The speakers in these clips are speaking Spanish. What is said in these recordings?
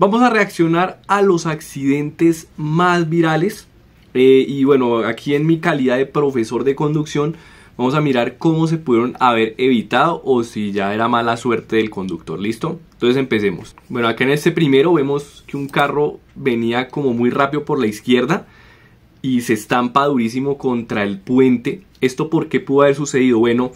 Vamos a reaccionar a los accidentes más virales. Eh, y bueno, aquí en mi calidad de profesor de conducción, vamos a mirar cómo se pudieron haber evitado o si ya era mala suerte del conductor. ¿Listo? Entonces empecemos. Bueno, acá en este primero vemos que un carro venía como muy rápido por la izquierda y se estampa durísimo contra el puente. ¿Esto por qué pudo haber sucedido? Bueno,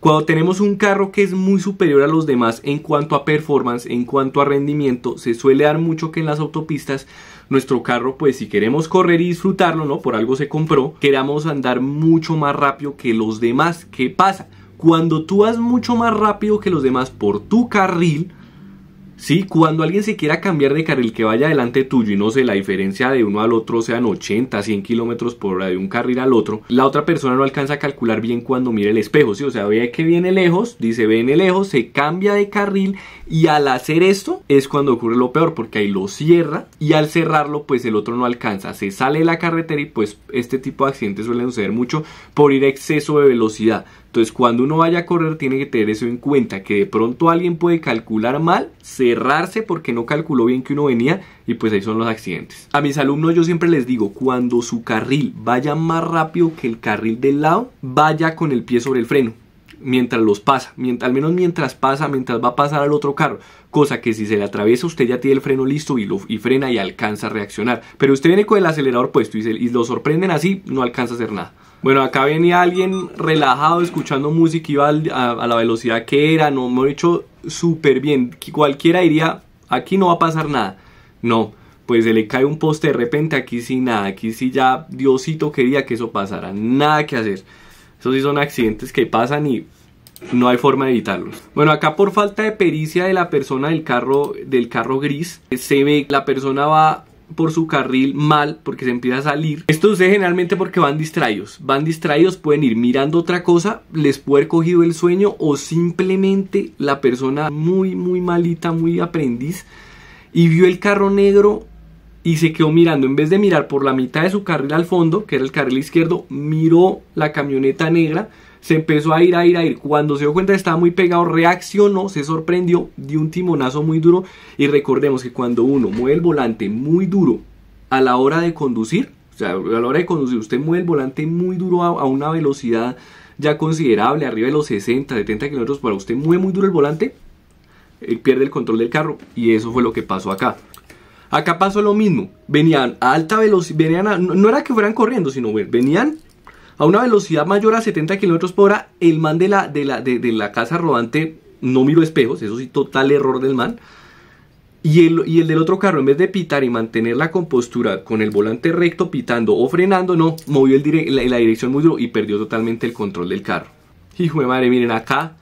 cuando tenemos un carro que es muy superior a los demás en cuanto a performance, en cuanto a rendimiento, se suele dar mucho que en las autopistas nuestro carro, pues si queremos correr y disfrutarlo, ¿no? Por algo se compró, queramos andar mucho más rápido que los demás. ¿Qué pasa? Cuando tú vas mucho más rápido que los demás por tu carril, Sí, cuando alguien se quiera cambiar de carril que vaya delante tuyo y no sé, la diferencia de uno al otro sean 80, 100 kilómetros por hora de un carril al otro, la otra persona no alcanza a calcular bien cuando mira el espejo, ¿sí? O sea, ve que viene lejos, dice viene lejos, se cambia de carril y al hacer esto es cuando ocurre lo peor porque ahí lo cierra y al cerrarlo pues el otro no alcanza, se sale de la carretera y pues este tipo de accidentes suelen suceder mucho por ir a exceso de velocidad. Entonces, cuando uno vaya a correr, tiene que tener eso en cuenta, que de pronto alguien puede calcular mal, cerrarse porque no calculó bien que uno venía y pues ahí son los accidentes. A mis alumnos yo siempre les digo, cuando su carril vaya más rápido que el carril del lado, vaya con el pie sobre el freno mientras los pasa, mientras, al menos mientras pasa, mientras va a pasar al otro carro. Cosa que si se le atraviesa usted ya tiene el freno listo y, y frena y alcanza a reaccionar. Pero usted viene con el acelerador puesto y, se, y lo sorprenden así, no alcanza a hacer nada. Bueno, acá venía alguien relajado escuchando música, iba al, a, la velocidad que era, no me he hecho súper bien. Cualquiera diría, aquí no va a pasar nada. No, pues se le cae un poste de repente, aquí sí nada, aquí sí ya Diosito quería que eso pasara, nada que hacer. Esos sí son accidentes que pasan y no hay forma de evitarlos. Bueno, acá por falta de pericia de la persona del carro, del carro gris, se ve que la persona va por su carril mal porque se empieza a salir. Esto sucede generalmente porque van distraídos. Van distraídos, pueden ir mirando otra cosa, les puede haber cogido el sueño o simplemente la persona muy, muy malita, muy aprendiz y vio el carro negro y se quedó mirando. En vez de mirar por la mitad de su carril al fondo, que era el carril izquierdo, miró la camioneta negra se empezó a ir, a ir, a ir. Cuando se dio cuenta que estaba muy pegado, reaccionó, se sorprendió, dio un timonazo muy duro. Y recordemos que cuando uno mueve el volante muy duro a la hora de conducir, o sea, a la hora de conducir, usted mueve el volante muy duro a, una velocidad ya considerable, arriba de los 60, 70 kilómetros pero usted mueve muy duro el volante, eh, pierde el control del carro. Y eso fue lo que pasó acá. Acá pasó lo mismo. Venían a alta velocidad, venían no, no era que fueran corriendo, sino venían a una velocidad mayor a 70 kilómetros por hora, el man de la, de casa rodante no miró espejos, eso sí, total error del man. Y el, y el, del otro carro, en vez de pitar y mantener la compostura con el volante recto, pitando o frenando, no, movió el la, dirección muy duro y perdió totalmente el control del carro. Hijo de madre, miren acá,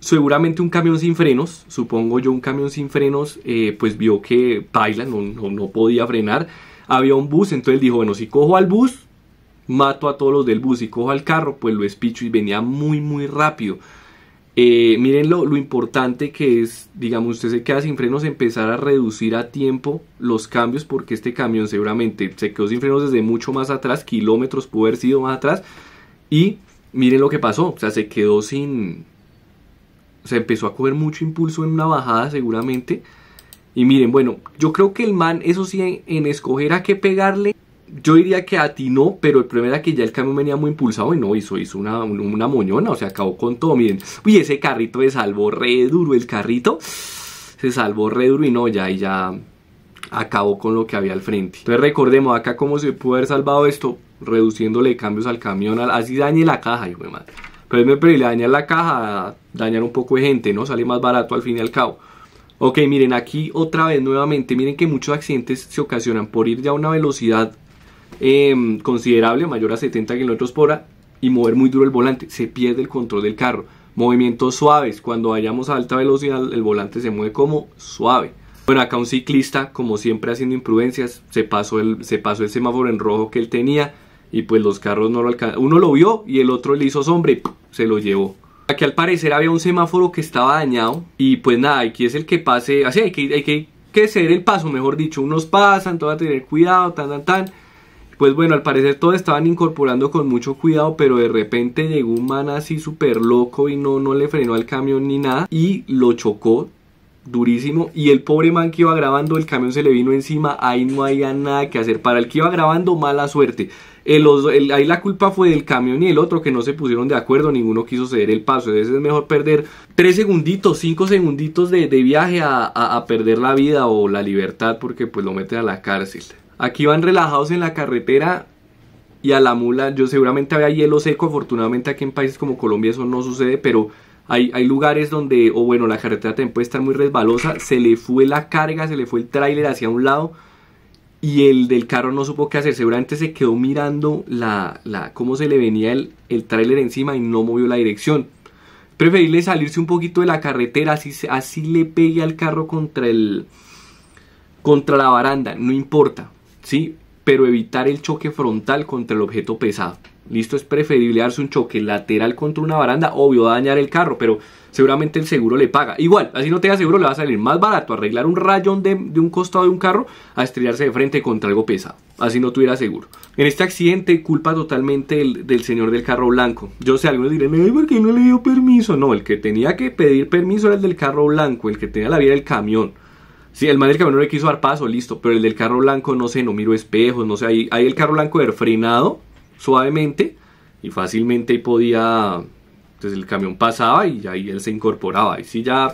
seguramente un camión sin frenos, supongo yo un camión sin frenos, eh, pues vio que Paila no, no, no podía frenar. Había un bus, entonces dijo, bueno, si cojo al bus, mato a todos los del bus y cojo al carro, pues lo espicho y venía muy, muy rápido. Eh, miren lo, importante que es, digamos, usted se queda sin frenos, empezar a reducir a tiempo los cambios, porque este camión seguramente se quedó sin frenos desde mucho más atrás, kilómetros pudo haber sido más atrás, y miren lo que pasó, o sea, se quedó sin... se empezó a coger mucho impulso en una bajada seguramente. Y miren, bueno, yo creo que el man, eso sí, en, en escoger a qué pegarle, yo diría que atinó, pero el problema era que ya el camión venía muy impulsado y no hizo, hizo una, moñona, o sea, acabó con todo. Miren, uy, ese carrito se salvó re duro, el carrito se salvó re duro y no, ya, y ya acabó con lo que había al frente. Entonces recordemos acá cómo se pudo haber salvado esto, reduciéndole cambios al camión, así dañe la caja, hijo de madre. Pero es me preferible dañar la caja, dañar un poco de gente, ¿no? Sale más barato al fin y al cabo. Ok, miren aquí otra vez nuevamente, miren que muchos accidentes se ocasionan por ir ya a una velocidad eh, considerable, mayor a 70 km por hora, y mover muy duro el volante. Se pierde el control del carro. Movimientos suaves. Cuando vayamos a alta velocidad, el volante se mueve como suave. Bueno, acá un ciclista, como siempre haciendo imprudencias, se pasó el, se pasó el semáforo en rojo que él tenía y pues los carros no lo alcanzaron. Uno lo vio y el otro le hizo sombra y se lo llevó. Aquí al parecer había un semáforo que estaba dañado y pues nada, aquí es el que pase, así hay que, hay que, que ceder el paso, mejor dicho, unos pasan, todo a tener cuidado, tan, tan, tan. Pues bueno, al parecer todos estaban incorporando con mucho cuidado, pero de repente llegó un man así súper loco y no, no le frenó al camión ni nada y lo chocó durísimo y el pobre man que iba grabando el camión se le vino encima, ahí no había nada que hacer, para el que iba grabando mala suerte. ahí la culpa fue del camión y el otro que no se pusieron de acuerdo, ninguno quiso ceder el paso. Entonces es mejor perder tres segunditos, cinco segunditos de, viaje a, a, perder la vida o la libertad porque pues lo meten a la cárcel. Aquí van relajados en la carretera y a la mula. Yo seguramente había hielo seco, afortunadamente aquí en países como Colombia eso no sucede, pero hay, hay lugares donde, o bueno, la carretera también puede estar muy resbalosa, se le fue la carga, se le fue el tráiler hacia un lado y el del carro no supo qué hacer, seguramente se quedó mirando la, la cómo se le venía el, el tráiler encima y no movió la dirección. Preferirle salirse un poquito de la carretera, así, así le pegue al carro contra el contra la baranda, no importa, ¿sí? pero evitar el choque frontal contra el objeto pesado. Listo, es preferible darse un choque lateral contra una baranda, obvio dañar el carro, pero seguramente el seguro le paga. Igual, así no tenga seguro, le va a salir más barato arreglar un rayón de, de, un costado de un carro a estrellarse de frente contra algo pesado. Así no tuviera seguro. En este accidente, culpa totalmente del, del señor del carro blanco. Yo sé, algunos dirán, ¿por qué no le dio permiso? No, el que tenía que pedir permiso era el del carro blanco, el que tenía la vía del camión. Sí, el man del camión le quiso dar paso, listo, pero el del carro blanco, no sé, no miro espejos, no sé, ahí, ahí el carro blanco era frenado suavemente y fácilmente podía, entonces pues, el camión pasaba y ahí él se incorporaba, y sí ya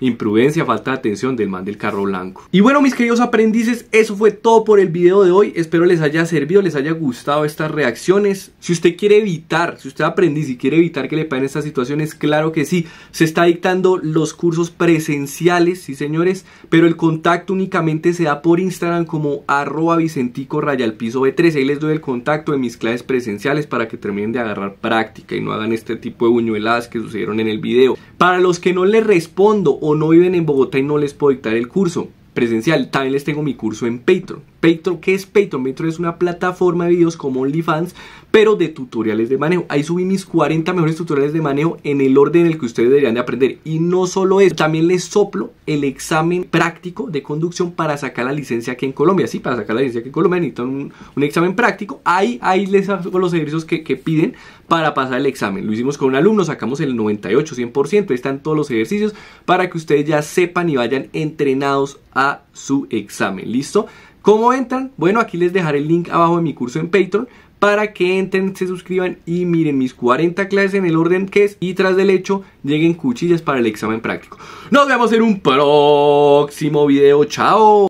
imprudencia, falta de atención del man del carro blanco. Y bueno, mis queridos aprendices, eso fue todo por el video de hoy. Espero les haya servido, les haya gustado estas reacciones. Si usted quiere evitar, si usted aprendiz y quiere evitar que le paguen estas situaciones, claro que sí. Se está dictando los cursos presenciales, sí señores, pero el contacto únicamente se da por Instagram como arroba vicentico raya piso B3. Ahí les doy el contacto de mis clases presenciales para que terminen de agarrar práctica y no hagan este tipo de buñueladas que sucedieron en el video. Para los que no les respondo o no viven en Bogotá y no les puedo dictar el curso presencial, también les tengo mi curso en Patreon. Patreon, ¿qué es Patreon? Patreon es una plataforma de videos como OnlyFans, pero de tutoriales de manejo. Ahí subí mis 40 mejores tutoriales de manejo en el orden en el que ustedes deberían de aprender. Y no solo eso, también les soplo el examen práctico de conducción para sacar la licencia aquí en Colombia. Sí, para sacar la licencia aquí en Colombia necesitan un, examen práctico. Ahí, ahí les hago los ejercicios que, que piden para pasar el examen. Lo hicimos con un alumno, sacamos el 98, 100%. están todos los ejercicios para que ustedes ya sepan y vayan entrenados a su examen. ¿Listo? ¿Cómo entran? Bueno, aquí les dejaré el link abajo de mi curso en Patreon para que entren, se suscriban y miren mis 40 clases en el orden que es y tras del hecho lleguen cuchillas para el examen práctico. Nos vemos en un próximo video. Chao.